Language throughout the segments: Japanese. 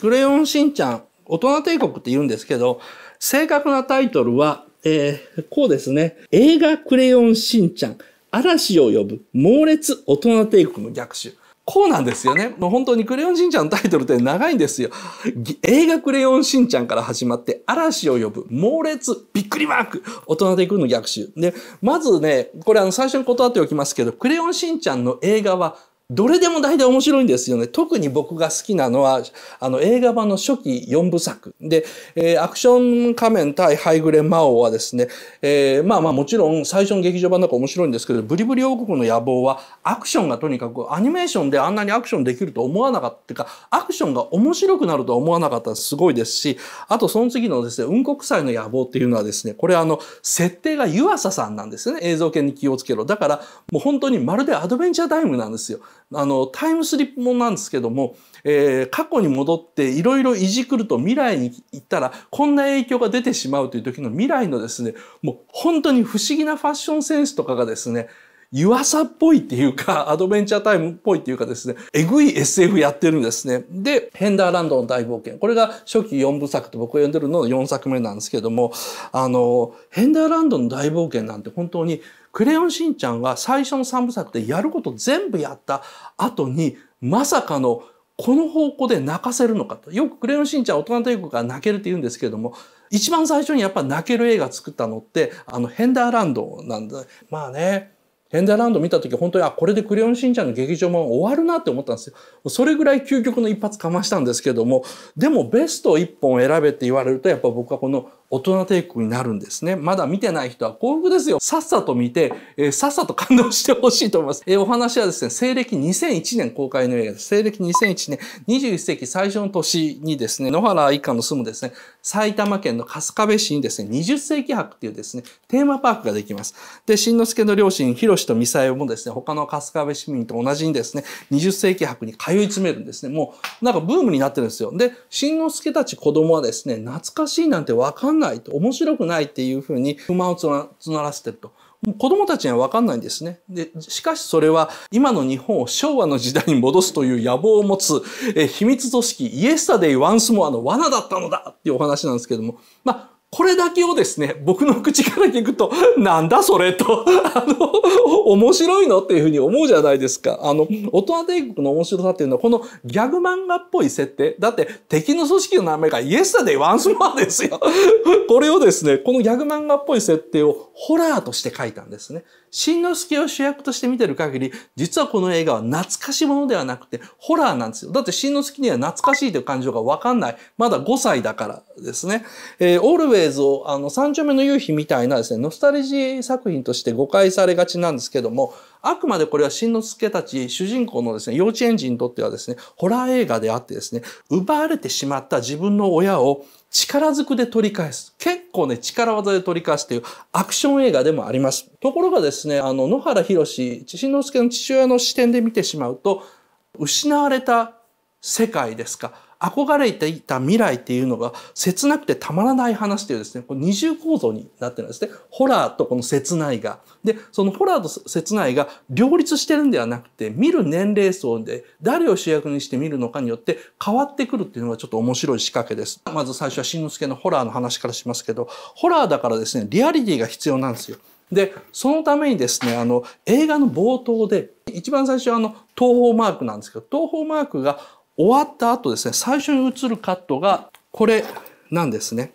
クレヨンしんちゃん、大人帝国って言うんですけど、正確なタイトルは、えー、こうですね。映画クレヨンしんちゃん、嵐を呼ぶ猛烈大人帝国の逆襲。こうなんですよね。もう本当にクレヨンしんちゃんのタイトルって長いんですよ。映画クレヨンしんちゃんから始まって、嵐を呼ぶ、猛烈、びっくりマーク、大人帝国の逆襲。で、まずね、これあの最初に断っておきますけど、クレヨンしんちゃんの映画はどれでも大体面白いんですよね。特に僕が好きなのは、あの映画版の初期4部作。で、えー、アクション仮面対ハイグレ魔王はですね、えー、まあまあもちろん最初の劇場版なんか面白いんですけど、ブリブリ王国の野望はアクションがとにかくアニメーションであんなにアクションできると思わなかったか、アクションが面白くなると思わなかったすごいですし、あとその次のですね、雲国祭の野望っていうのはですね、これあの、設定が湯浅さんなんですよね。映像系に気をつけろ。だからもう本当にまるでアドベンチャータイムなんですよ。あのタイムスリップもなんですけども、えー、過去に戻っていろいろいじくると未来に行ったらこんな影響が出てしまうという時の未来のですねもう本当に不思議なファッションセンスとかがですね湯浅っぽいっていうか、アドベンチャータイムっぽいっていうかですね、えぐい SF やってるんですね。で、ヘンダーランドの大冒険。これが初期4部作と僕が読んでるのの4作目なんですけども、あの、ヘンダーランドの大冒険なんて本当にクレヨンしんちゃんは最初の3部作でやること全部やった後に、まさかのこの方向で泣かせるのかと。よくクレヨンしんちゃん大人帝国が泣けるって言うんですけれども、一番最初にやっぱ泣ける映画作ったのって、あの、ヘンダーランドなんだ。まあね、ヘンダーランド見た時本当に、あ、これでクレヨンしんちゃんの劇場も終わるなって思ったんですよ。それぐらい究極の一発かましたんですけども、でもベスト一本選べって言われると、やっぱ僕はこの大人帝国になるんですね。まだ見てない人は幸福ですよ。さっさと見て、えー、さっさと感動してほしいと思います。えー、お話はですね、西暦2001年公開の映画です。西暦2001年、21世紀最初の年にですね、野原一家の住むですね、埼玉県の春日部市にですね、20世紀博っていうですね、テーマパークができます。で、新之助の両親、広志とみさえもですね、他の春日部市民と同じにですね、20世紀博に通い詰めるんですね。もう、なんかブームになってるんですよ。で、新之助たち子供はですね、懐かしいなんてわかんないと、面白くないっていうふうに不満を募らせてると。子供たちには分かんないんですね。で、しかしそれは今の日本を昭和の時代に戻すという野望を持つ、え秘密組織イエスタデイ・ワンスモアの罠だったのだっていうお話なんですけども、まあ、これだけをですね、僕の口から聞くと、なんだそれと、あの、面白いのっていうふうに思うじゃないですか。あの、大人帝国の面白さっていうのは、このギャグ漫画っぽい設定。だって、敵の組織の名前がイエスタデイワンスモアですよ。これをですね、このギャグ漫画っぽい設定をホラーとして書いたんですね。新之助を主役として見てる限り、実はこの映画は懐かしいものではなくて、ホラーなんですよ。だって新之助には懐かしいという感情がわかんない。まだ5歳だからですね。えー、オールウェイズを、あの、三丁目の夕日みたいなですね、ノスタルジー作品として誤解されがちなんですけども、あくまでこれはしんのすけたち、主人公のですね、幼稚園児にとってはですね、ホラー映画であってですね、奪われてしまった自分の親を力ずくで取り返す。結構ね、力技で取り返すというアクション映画でもあります。ところがですね、あの、野原博しんのすけの父親の視点で見てしまうと、失われた世界ですか。憧れていた未来っていうのが切なくてたまらない話というですね、二重構造になってるんですね。ホラーとこの切ないが。で、そのホラーと切ないが両立してるんではなくて、見る年齢層で誰を主役にして見るのかによって変わってくるっていうのがちょっと面白い仕掛けです。まず最初はしんのすけのホラーの話からしますけど、ホラーだからですね、リアリティが必要なんですよ。で、そのためにですね、あの、映画の冒頭で、一番最初はあの、東方マークなんですけど、東方マークが終わった後ですね、最初に映るカットがこれなんですね。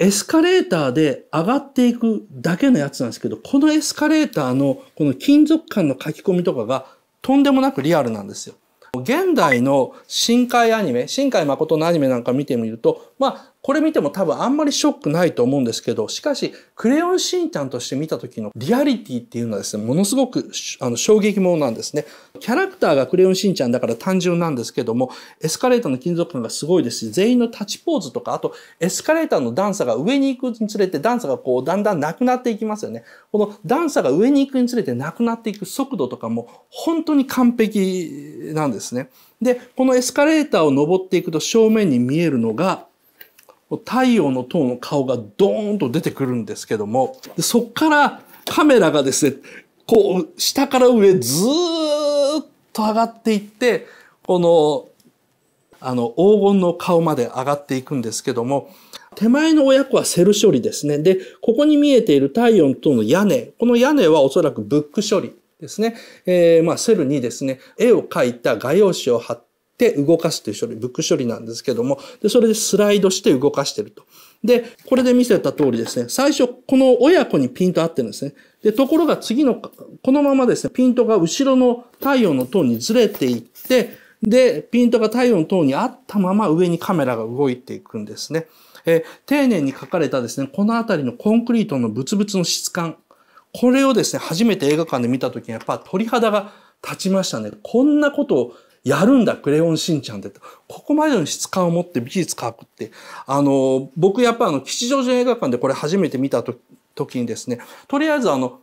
エスカレーターで上がっていくだけのやつなんですけど、このエスカレーターのこの金属感の書き込みとかがとんでもなくリアルなんですよ。現代の深海アニメ、深海誠のアニメなんか見てみると、まあ、これ見ても多分あんまりショックないと思うんですけど、しかし、クレヨンしんちゃんとして見た時のリアリティっていうのはですね、ものすごくあの衝撃ものなんですね。キャラクターがクレヨンしんちゃんだから単純なんですけども、エスカレーターの金属感がすごいですし、全員のタッチポーズとか、あとエスカレーターの段差が上に行くにつれて、段差がこうだんだんなくなっていきますよね。この段差が上に行くにつれてなくなっていく速度とかも本当に完璧なんですね。で、このエスカレーターを登っていくと正面に見えるのが、太陽の塔の顔がドーンと出てくるんですけども、でそこからカメラがですね、こう、下から上ずっと上がっていって、この、あの、黄金の顔まで上がっていくんですけども、手前の親子はセル処理ですね。で、ここに見えている太陽塔の屋根。この屋根はおそらくブック処理ですね。えー、まあ、セルにですね、絵を描いた画用紙を貼って動かすという処理、ブック処理なんですけども、で、それでスライドして動かしてると。で、これで見せた通りですね、最初、この親子にピント合ってるんですね。で、ところが次の、このままですね、ピントが後ろの太陽の塔にずれていって、で、ピントが太陽の塔に合ったまま上にカメラが動いていくんですね。え丁寧に書かれたですね、このあたりのコンクリートのブツブツの質感。これをですね、初めて映画館で見た時にやっぱ鳥肌が立ちましたね。こんなことをやるんだ、クレヨンしんちゃんでと。ここまでの質感を持って美術描くって、あの、僕やっぱあの、吉祥寺映画館でこれ初めて見た時にですね、とりあえずあの、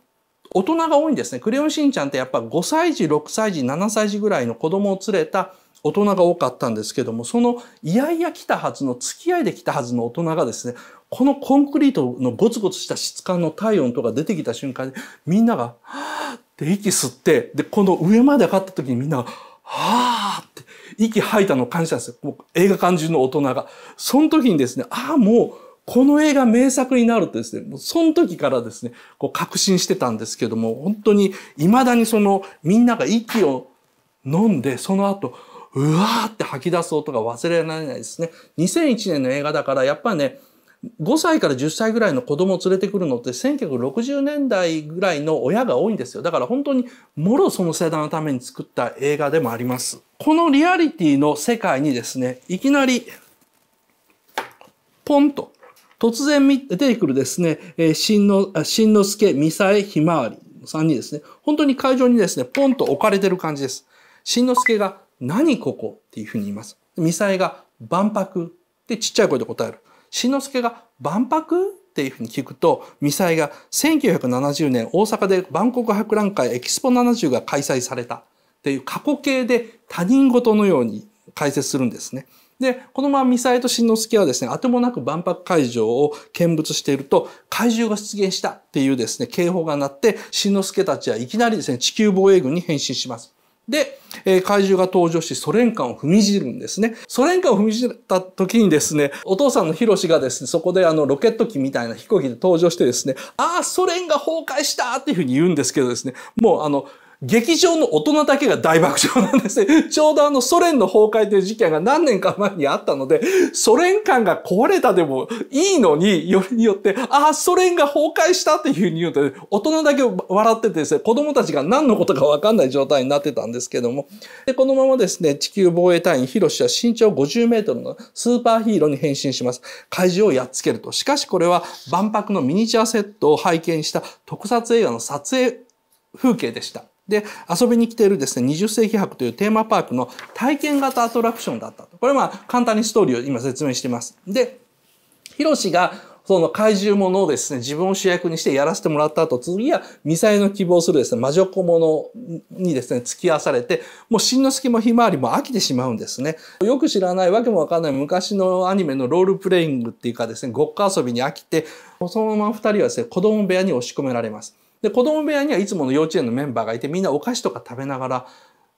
大人が多いんですね。クレヨンしんちゃんってやっぱ5歳児、6歳児、7歳児ぐらいの子供を連れた大人が多かったんですけども、そのいやいや来たはずの、付き合いで来たはずの大人がですね、このコンクリートのゴツゴツした質感の体温とか出てきた瞬間に、みんなが、はぁって息吸って、で、この上まで上がった時にみんなが、はぁ息吐いたのを感じたんですよ。もう映画館中の大人が。その時にですね、ああ、もう、この映画名作になるとですね、もうその時からですね、こう確信してたんですけども、本当に未だにそのみんなが息を飲んで、その後、うわーって吐き出す音が忘れられないですね。2001年の映画だから、やっぱりね、5歳から10歳ぐらいの子供を連れてくるのって1960年代ぐらいの親が多いんですよ。だから本当にもろその世代のために作った映画でもあります。このリアリティの世界にですね、いきなりポンと突然出てくるですね、えー、しんの、しんのすけ、みさえ、ひまわりさんですね、本当に会場にですね、ポンと置かれてる感じです。しんのすけが、何ここっていうふうに言います。みさえが、万博ってちっちゃい声で答える。新之助が万博っていうふうに聞くと、ミサイが1970年大阪で万国博覧会エキスポ70が開催されたっていう過去形で他人事のように解説するんですね。で、このままミサイと新之助はですね、あてもなく万博会場を見物していると、怪獣が出現したっていうですね、警報が鳴って、新之助たちはいきなりですね、地球防衛軍に変身します。で、えー、怪獣が登場し、ソ連艦を踏みじるんですね。ソ連艦を踏みじった時にですね、お父さんのヒロシがですね、そこであの、ロケット機みたいな飛行機で登場してですね、ああ、ソ連が崩壊したっていうふうに言うんですけどですね、もうあの、劇場の大人だけが大爆笑なんですね。ちょうどあのソ連の崩壊という事件が何年か前にあったので、ソ連間が壊れたでもいいのに、よりによって、ああ、ソ連が崩壊したっていうふうに言うと、大人だけ笑っててですね、子供たちが何のことかわかんない状態になってたんですけども、で、このままですね、地球防衛隊員ヒロシは身長50メートルのスーパーヒーローに変身します。怪獣をやっつけると。しかしこれは万博のミニチュアセットを背景にした特撮映画の撮影風景でした。で、遊びに来ているですね、20世紀博というテーマパークの体験型アトラクションだったと。これはまあ簡単にストーリーを今説明しています。で、ヒロシがその怪獣物をですね、自分を主役にしてやらせてもらった後、次はミサイの希望するですね、魔女小物にですね、付き合わされて、もう新の隙もひまわりも飽きてしまうんですね。よく知らないわけもわかんない昔のアニメのロールプレイングっていうかですね、ごっこ遊びに飽きて、そのまま二人はですね、子供部屋に押し込められます。で、子供部屋にはいつもの幼稚園のメンバーがいて、みんなお菓子とか食べながら、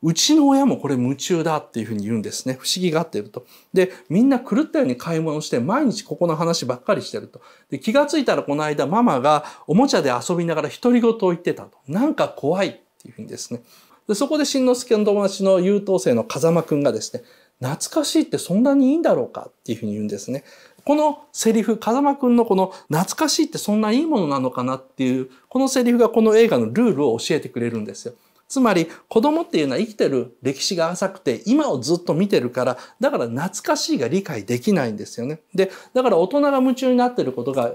うちの親もこれ夢中だっていうふうに言うんですね。不思議がってると。で、みんな狂ったように買い物して、毎日ここの話ばっかりしてると。で、気がついたらこの間、ママがおもちゃで遊びながら独り言を言ってたと。なんか怖いっていうふうにですね。で、そこでしんのすけの友達の優等生の風間くんがですね、懐かしいってそんなにいいんだろうかっていうふうに言うんですね。このセリフ、風間くんのこの懐かしいってそんないいものなのかなっていう、このセリフがこの映画のルールを教えてくれるんですよ。つまり子供っていうのは生きてる歴史が浅くて今をずっと見てるからだから懐かしいが理解できないんですよね。で、だから大人が夢中になってることが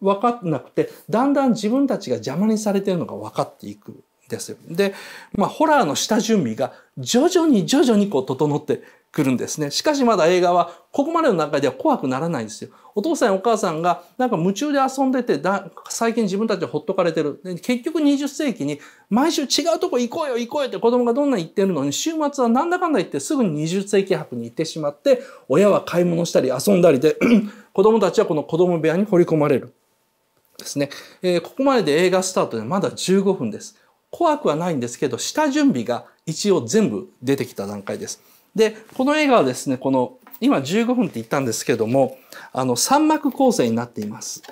分かんなくてだんだん自分たちが邪魔にされてるのが分かっていくんですよ。で、まあホラーの下準備が徐々に徐々にこう整って来るんですね。しかしまだ映画はここまでの段階では怖くならないんですよ。お父さんやお母さんがなんか夢中で遊んでて最近自分たちはほっとかれてる。結局20世紀に毎週違うとこ行こうよ行こうよって子供がどんな言ってるのに週末はなんだかんだ言ってすぐに20世紀博に行ってしまって親は買い物したり遊んだりで 子供たちはこの子供部屋に放り込まれる。ですね、えー、ここまでで映画スタートでまだ15分です。怖くはないんですけど下準備が一応全部出てきた段階です。で、この映画はですね、この、今15分って言ったんですけども、あの、三幕構成になっています。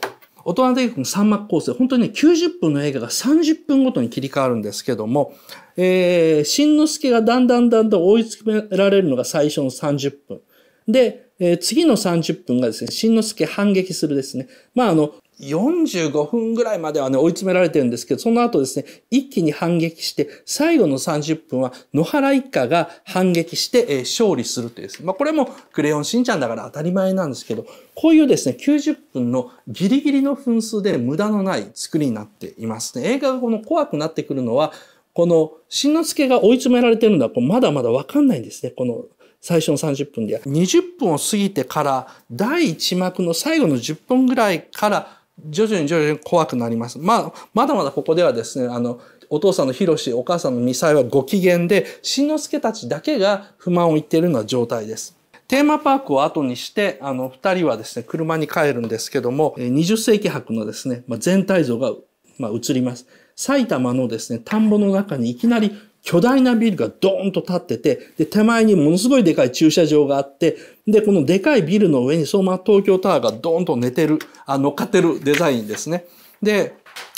大人帝国の三幕構成、本当にね、90分の映画が30分ごとに切り替わるんですけども、えー、しんのすけがだんだんだんだん追い詰められるのが最初の30分。で、えー、次の30分がですね、しんのすけ反撃するですね。まあ、あの、45分ぐらいまではね、追い詰められてるんですけど、その後ですね、一気に反撃して、最後の30分は野原一家が反撃して、えー、勝利するというですね。まあ、これもクレヨンしんちゃんだから当たり前なんですけど、こういうですね、90分のギリギリの分数で無駄のない作りになっていますね。映画がこの怖くなってくるのは、この、しんのすけが追い詰められてるのは、まだまだわかんないんですね。この、最初の30分で。20分を過ぎてから、第1幕の最後の10分ぐらいから、徐々に徐々に怖くなります。まあ、まだまだここではですね、あの、お父さんのヒロシ、お母さんのミサイはご機嫌で、しんのすけたちだけが不満を言っているような状態です。テーマパークを後にして、あの、二人はですね、車に帰るんですけども、20世紀博のですね、まあ、全体像が、まあ、映ります。埼玉のですね、田んぼの中にいきなり巨大なビルがドーンと立ってて、で、手前にものすごいでかい駐車場があって、で、このでかいビルの上にそのまま東京タワーがドーンと寝てる、あ乗っかってるデザインですね。で、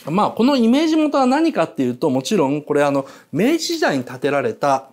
まあ、このイメージ元は何かっていうと、もちろん、これあの、明治時代に建てられた、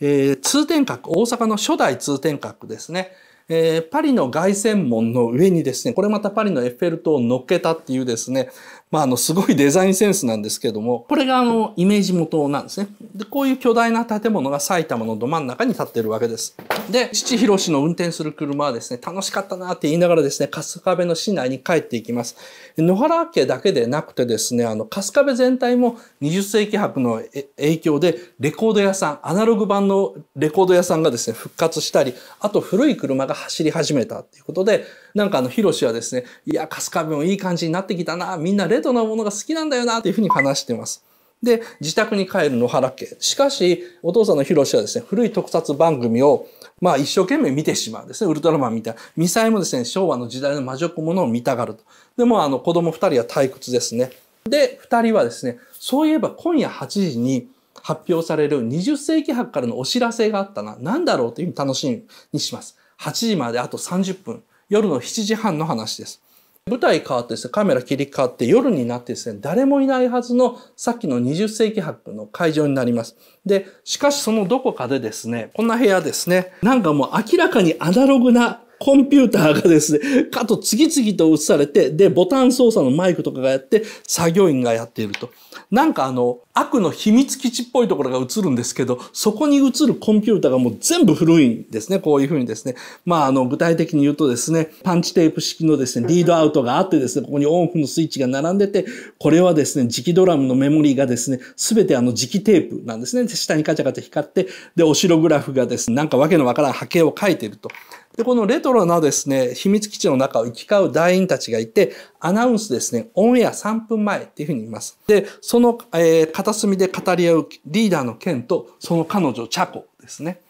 えー、通天閣、大阪の初代通天閣ですね。えー、パリの凱旋門の上にですね、これまたパリのエッフェル塔を乗っけたっていうですね、まあ、あの、すごいデザインセンスなんですけども、これがあの、イメージ元なんですね。で、こういう巨大な建物が埼玉のど真ん中に立ってるわけです。で、父広氏の運転する車はですね、楽しかったなって言いながらですね、春日部の市内に帰っていきます。野原家だけでなくてですね、あの、春日部全体も20世紀博の影響で、レコード屋さん、アナログ版のレコード屋さんがですね、復活したり、あと古い車が走り始めたっていうことで、なんかあの、ヒロシはですね、いや、春日部もいい感じになってきたな、みんなレトロなものが好きなんだよな、っていうふうに話してます。で、自宅に帰る野原家。しかし、お父さんのヒロシはですね、古い特撮番組を、まあ一生懸命見てしまうんですね。ウルトラマンみたいな。ミサイもですね、昭和の時代の魔女っ子ものを見たがると。でも、あの、子供二人は退屈ですね。で、二人はですね、そういえば今夜8時に発表される20世紀博からのお知らせがあったな。なんだろうというふうに楽しみにします。8時まであと30分、夜の7時半の話です。舞台変わってですね、カメラ切り替わって夜になってですね、誰もいないはずのさっきの20世紀博の会場になります。で、しかしそのどこかでですね、こんな部屋ですね、なんかもう明らかにアナログなコンピューターがですね、かと次々と映されて、で、ボタン操作のマイクとかがやって、作業員がやっていると。なんかあの、悪の秘密基地っぽいところが映るんですけど、そこに映るコンピューターがもう全部古いんですね。こういうふうにですね。まあ、あの、具体的に言うとですね、パンチテープ式のですね、リードアウトがあってですね、ここにオンオフのスイッチが並んでて、これはですね、磁気ドラムのメモリーがですね、すべてあの磁気テープなんですね。下にカチャカチャ光って、で、お城グラフがですね、なんかわけのわからん波形を描いていると。で、このレトロなですね、秘密基地の中を行き交う団員たちがいて、アナウンスですね、オンエア3分前っていうふうに言います。で、その、えー、片隅で語り合うリーダーのケンと、その彼女、チャコですね。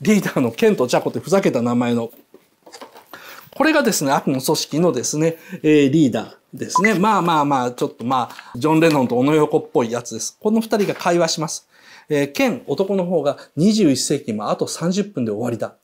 リーダーのケンとチャコってふざけた名前の、これがですね、悪の組織のですね、えー、リーダー。ですね。まあまあまあ、ちょっとまあ、ジョン・レノンと小野横っぽいやつです。この二人が会話します。えー、ケン、男の方が21世紀もあと30分で終わりだ。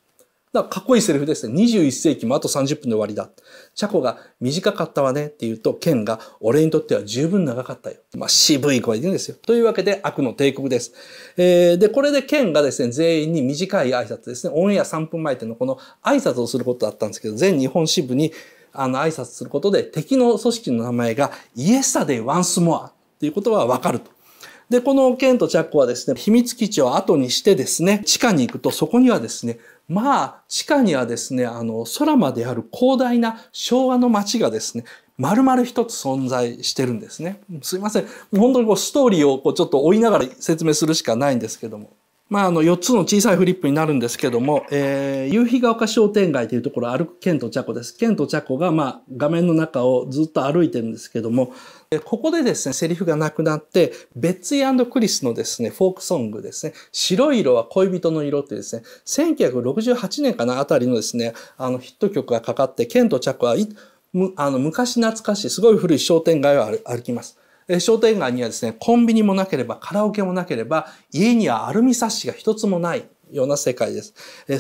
だかっこいいセリフですね。21世紀もあと30分で終わりだ。チャコが短かったわねって言うと、ケンが俺にとっては十分長かったよ。まあ、渋い声で言うんですよ。というわけで悪の帝国です。えー、で、これでケンがですね、全員に短い挨拶ですね。オンエア3分前っていうのこの挨拶をすることだったんですけど、全日本支部にあの挨拶することで敵の組織の名前がイエスタデイワンスモアっていうことはわかると。で、このケンとチャコはですね、秘密基地を後にしてですね、地下に行くとそこにはですね、まあ地下にはですねあの空まである広大な昭和の街がですね丸々一つ存在してるんですね。すいません。本当にこうストーリーをこうちょっと追いながら説明するしかないんですけども。まあ、あの4つの小さいフリップになるんですけども、えー、夕日が丘商店街というところを歩くケンとチャコです。ケンとチャコが、まあ、画面の中をずっと歩いてるんですけども、ここでですね、セリフがなくなって、ベッツィクリスのですね、フォークソングですね、白い色は恋人の色ってですね、1968年かなあたりのですね、あのヒット曲がかかって、ケンとチャクはあの昔懐かしい、すごい古い商店街を歩きます。商店街にはですね、コンビニもなければ、カラオケもなければ、家にはアルミサッシが一つもないような世界です。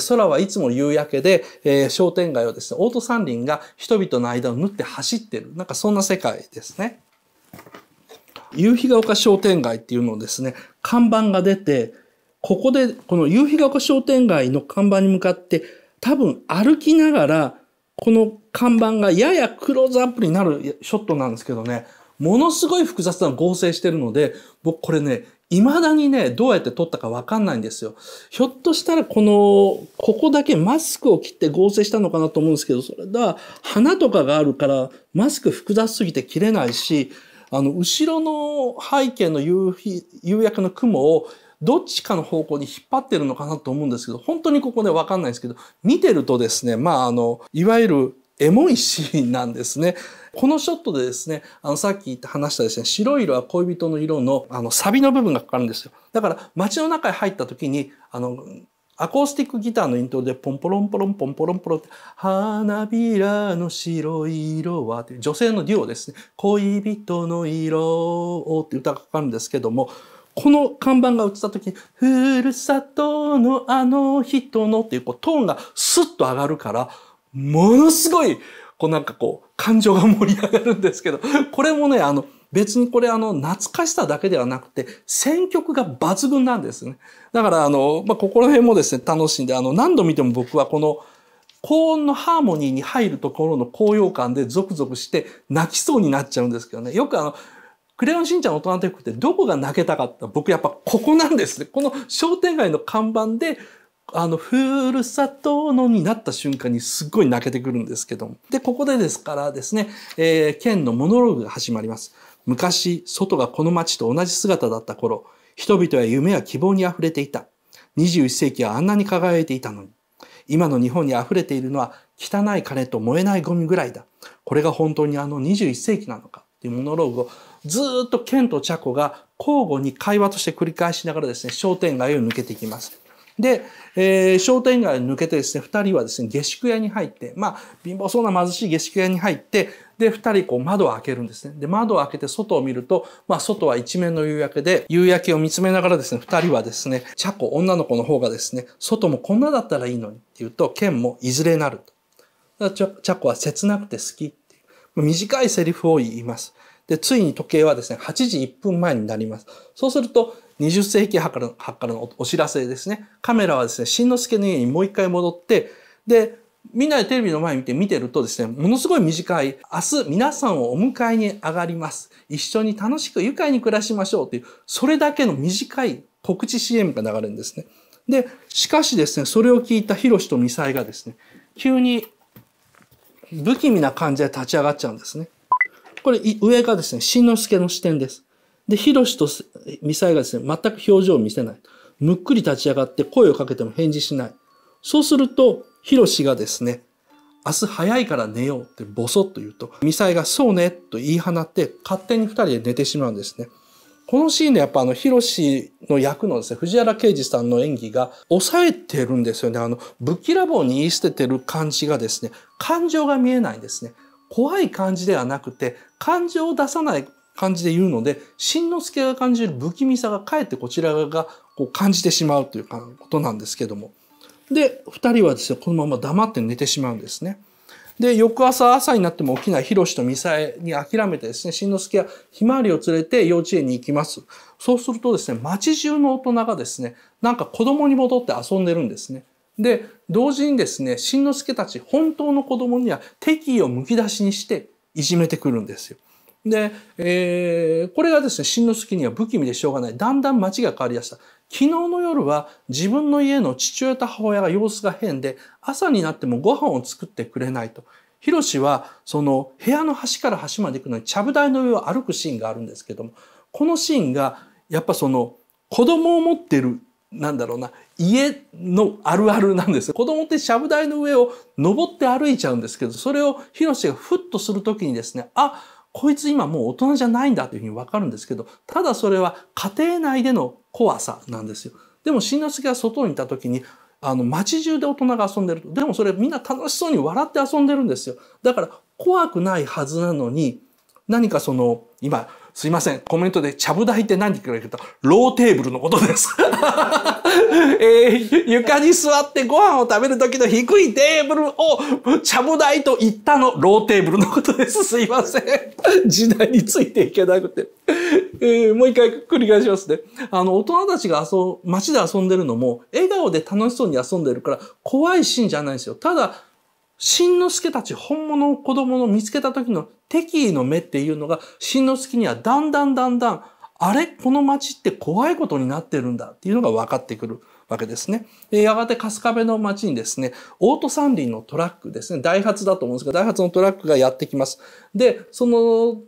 空はいつも夕焼けで、商店街をですね、オート三輪が人々の間を縫って走ってる。なんかそんな世界ですね。夕日が丘商店街っていうのをですね、看板が出て、ここで、この夕日が丘商店街の看板に向かって、多分歩きながら、この看板がややクローズアップになるショットなんですけどね、ものすごい複雑な合成してるので、僕これね、未だにね、どうやって撮ったかわかんないんですよ。ひょっとしたらこの、ここだけマスクを切って合成したのかなと思うんですけど、それだ、花とかがあるから、マスク複雑すぎて切れないし、あの、後ろの背景の夕日、夕焼けの雲をどっちかの方向に引っ張ってるのかなと思うんですけど、本当にここね、わかんないんですけど、見てるとですね、まあ、あの、いわゆるエモいシーンなんですね。このショットでですね、あの、さっき言って話したですね、白い色は恋人の色の、あの、サビの部分がかかるんですよ。だから、街の中へ入った時に、あの、アコースティックギターのイントロでポンポロンポロンポンポロンポロンって花びらの白い色は女性のデュオですね恋人の色をって歌がかかるんですけどもこの看板が映った時にふるさとのあの人のっていうこうトーンがスッと上がるからものすごいこうなんかこう感情が盛り上がるんですけどこれもねあの別にこれあの懐かしさだけではなくて選曲が抜群なんですね。だからあの、まあ、ここら辺もですね楽しんであの何度見ても僕はこの高音のハーモニーに入るところの高揚感でゾクゾクして泣きそうになっちゃうんですけどね。よくあのクレヨンしんちゃん大人の服ってどこが泣けたかった僕やっぱここなんですね。この商店街の看板であの、ふるさとのになった瞬間にすっごい泣けてくるんですけども。で、ここでですからですね、えー、県のモノローグが始まります。昔、外がこの街と同じ姿だった頃、人々は夢や希望に溢れていた。21世紀はあんなに輝いていたのに。今の日本に溢れているのは汚い金と燃えないゴミぐらいだ。これが本当にあの21世紀なのかっていうモノローグをずっとケンとチャコが交互に会話として繰り返しながらですね、商店街を抜けていきます。で、えー、商店街を抜けてですね、二人はですね、下宿屋に入って、まあ、貧乏そうな貧しい下宿屋に入って、で、二人こう窓を開けるんですね。で、窓を開けて外を見ると、まあ外は一面の夕焼けで、夕焼けを見つめながらですね、二人はですね、チャコ、女の子の方がですね、外もこんなだったらいいのにって言うと、剣もいずれなると。チャコは切なくて好きっていう。短いセリフを言います。で、ついに時計はですね、8時1分前になります。そうすると、20世紀博からのお知らせですね。カメラはですね、しんのすけの家にもう一回戻って、で、みんなでテレビの前見て見てるとですね、ものすごい短い、明日皆さんをお迎えに上がります。一緒に楽しく愉快に暮らしましょうっていう、それだけの短い告知 CM が流れるんですね。で、しかしですね、それを聞いたヒロシとミサイがですね、急に不気味な感じで立ち上がっちゃうんですね。これ、上がですね、しんのすけの視点です。で、ヒロシとミサイがですね、全く表情を見せない。むっくり立ち上がって声をかけても返事しない。そうすると、ヒロシがですね、明日早いから寝ようってボソッと言うと、ミサイがそうねと言い放って、勝手に二人で寝てしまうんですね。このシーンでやっぱあの、ヒロシの役のですね、藤原啓治さんの演技が抑えてるんですよね。あの、ぶっきらぼうに言い捨ててる感じがですね、感情が見えないんですね。怖い感じではなくて、感情を出さない感じで言うので、しんのすけが感じる不気味さがかえってこちら側がこう感じてしまうということなんですけども。で、二人はですね、このまま黙って寝てしまうんですね。で、翌朝、朝になっても起きないヒロシとミサエに諦めてですね、しんのすけはひまわりを連れて幼稚園に行きます。そうするとですね、街中の大人がですね、なんか子供に戻って遊んでるんですね。で、同時にですね、しんのすけたち、本当の子供には敵意をむき出しにしていじめてくるんですよ。で、えー、これがですね、しんのすけには不気味でしょうがない。だんだん街が変わりだした。昨日の夜は自分の家の父親と母親が様子が変で、朝になってもご飯を作ってくれないと。ヒロシは、その部屋の端から端まで行くのに、ちゃぶ台の上を歩くシーンがあるんですけども、このシーンが、やっぱその、子供を持ってる、なんだろうな、家のあるあるなんです。子供ってちゃぶ台の上を登って歩いちゃうんですけど、それをヒロシがふっとするときにですね、あ、こいつ今もう大人じゃないんだというふうにわかるんですけど、ただそれは家庭内での怖さなんですよ。でも、新之助すが外にいた時に、あの、街中で大人が遊んでると。でもそれみんな楽しそうに笑って遊んでるんですよ。だから、怖くないはずなのに、何かその、今、すいません、コメントで、ちゃぶ台って何って言われると、ローテーブルのことです。えー、床に座ってご飯を食べる時の低いテーブルを、ちゃぶ台と言ったの、ローテーブルのことです。すいません。時代についていけなくて。えー、もう一回繰り返しますね。あの、大人たちが遊、街で遊んでるのも、笑顔で楽しそうに遊んでるから、怖いシーンじゃないんですよ。ただ、しんのすけたち本物の子供の見つけた時の敵意の目っていうのが、しんのすにはだんだんだんだん、あれこの街って怖いことになってるんだっていうのが分かってくるわけですね。でやがて春日部の街にですね、オート三輪のトラックですね、ダイハツだと思うんですけど、ダイハツのトラックがやってきます。で、その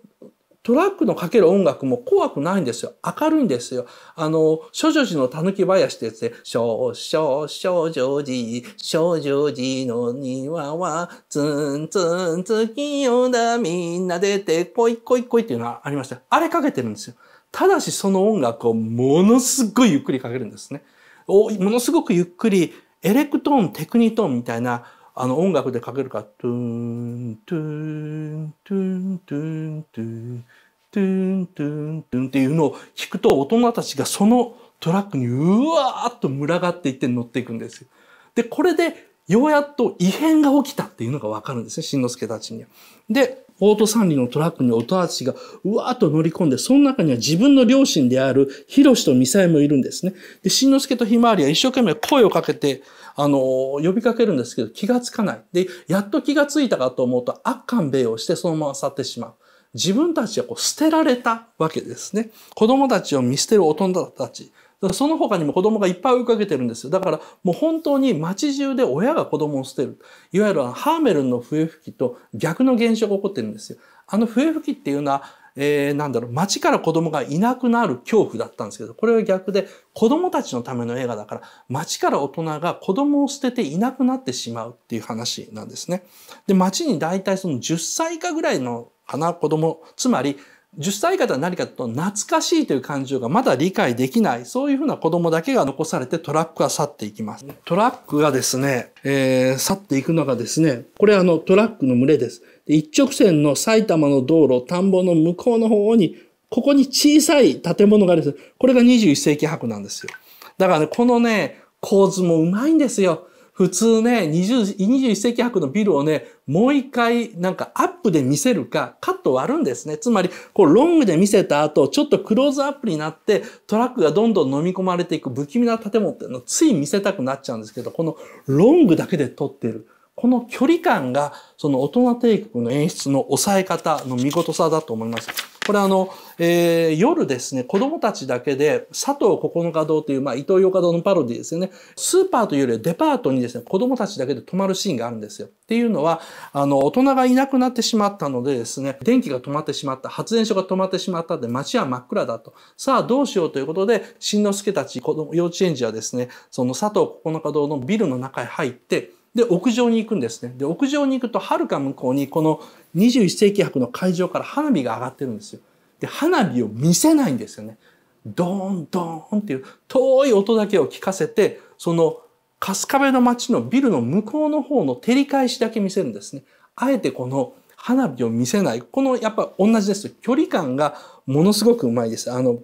トラックのかける音楽も怖くないんですよ。明るいんですよ。あの、諸女児の狸林ってやって。少々少女児、少女児の庭は、ツンツン月夜だ、みんな出てこいこいこいっていうのがありました。あれかけてるんですよ。ただしその音楽をものすごいゆっくりかけるんですね。ものすごくゆっくり、エレクトーン、テクニトーンみたいな、あの音楽でかけるか、トゥーン、トゥーン、トゥーン、トゥーン、トゥーン、トゥーン、トゥーン、トゥーンっていうのを聞くと大人たちがそのトラックにうわーっと群がっていって乗っていくんですよ。で、これでようやっと異変が起きたっていうのがわかるんですね、しんのすけたちには。で、オート三輪のトラックに大人たちがうわーっと乗り込んで、その中には自分の両親であるヒロシとミサイもいるんですね。で、しんのすけとひまわりは一生懸命声をかけて、あの、呼びかけるんですけど、気がつかない。で、やっと気がついたかと思うと、悪感米をしてそのまま去ってしまう。自分たちはこう捨てられたわけですね。子供たちを見捨てる大人たち。だからその他にも子供がいっぱい追いかけてるんですよ。だからもう本当に街中で親が子供を捨てる。いわゆるハーメルンの笛吹きと逆の現象が起こってるんですよ。あの笛吹きっていうのはえー、なんだろう、街から子供がいなくなる恐怖だったんですけど、これは逆で、子供たちのための映画だから、街から大人が子供を捨てていなくなってしまうっていう話なんですね。で、街に大体その10歳以下ぐらいのかな、子供、つまり、10歳以下とは何かと懐かしいという感情がまだ理解できない、そういうふうな子供だけが残されてトラックは去っていきます。トラックがですね、えー、去っていくのがですね、これあのトラックの群れです。で一直線の埼玉の道路、田んぼの向こうの方に、ここに小さい建物があるんです。これが21世紀博なんですよ。だからね、このね、構図もうまいんですよ。普通ね、20 21世紀博のビルをね、もう一回なんかアップで見せるか、カット割るんですね。つまり、こうロングで見せた後、ちょっとクローズアップになって、トラックがどんどん飲み込まれていく不気味な建物っていうのをつい見せたくなっちゃうんですけど、このロングだけで撮ってる。この距離感が、その大人帝国の演出の抑え方の見事さだと思います。これあの、えー、夜ですね、子供たちだけで、佐藤九日堂という、まあ、伊藤洋華堂のパロディですよね。スーパーというよりはデパートにですね、子供たちだけで泊まるシーンがあるんですよ。っていうのは、あの、大人がいなくなってしまったのでですね、電気が止まってしまった、発電所が止まってしまったで、街は真っ暗だと。さあ、どうしようということで、しんのすけたち、子供、幼稚園児はですね、その佐藤九日堂のビルの中へ入って、で、屋上に行くんですね。で、屋上に行くと、はるか向こうに、この21世紀博の会場から花火が上がってるんですよ。で、花火を見せないんですよね。ドーン、ドーンっていう遠い音だけを聞かせて、その、春日部の街のビルの向こうの方の照り返しだけ見せるんですね。あえてこの花火を見せない。このやっぱ同じです。距離感がものすごくうまいです。あの、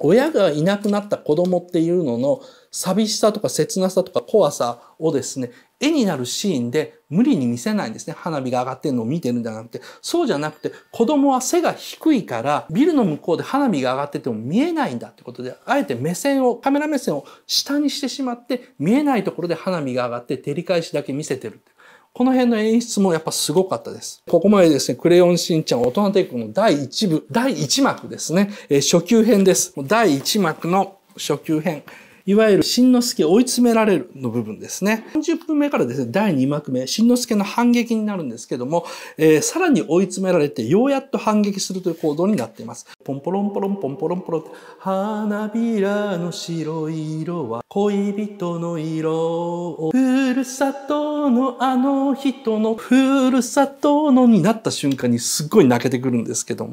親がいなくなった子供っていうのの寂しさとか切なさとか怖さをですね、絵になるシーンで無理に見せないんですね。花火が上がってるのを見てるんじゃなくて。そうじゃなくて、子供は背が低いから、ビルの向こうで花火が上がってても見えないんだってことで、あえて目線を、カメラ目線を下にしてしまって、見えないところで花火が上がって照り返しだけ見せてるって。この辺の演出もやっぱすごかったです。ここまでですね、クレヨンしんちゃん大人帝国の第1部、第1幕ですね、え初級編です。第1幕の初級編。いわゆる新之助追い詰められるの部分ですね。40分目からですね、第2幕目、新之助の反撃になるんですけども、えー、さらに追い詰められて、ようやっと反撃するという行動になっています。ポンポロンポロンポンポロンポロンって、花びらの白い色は恋人の色を、ふるさとのあの人のふるさとのになった瞬間にすっごい泣けてくるんですけども、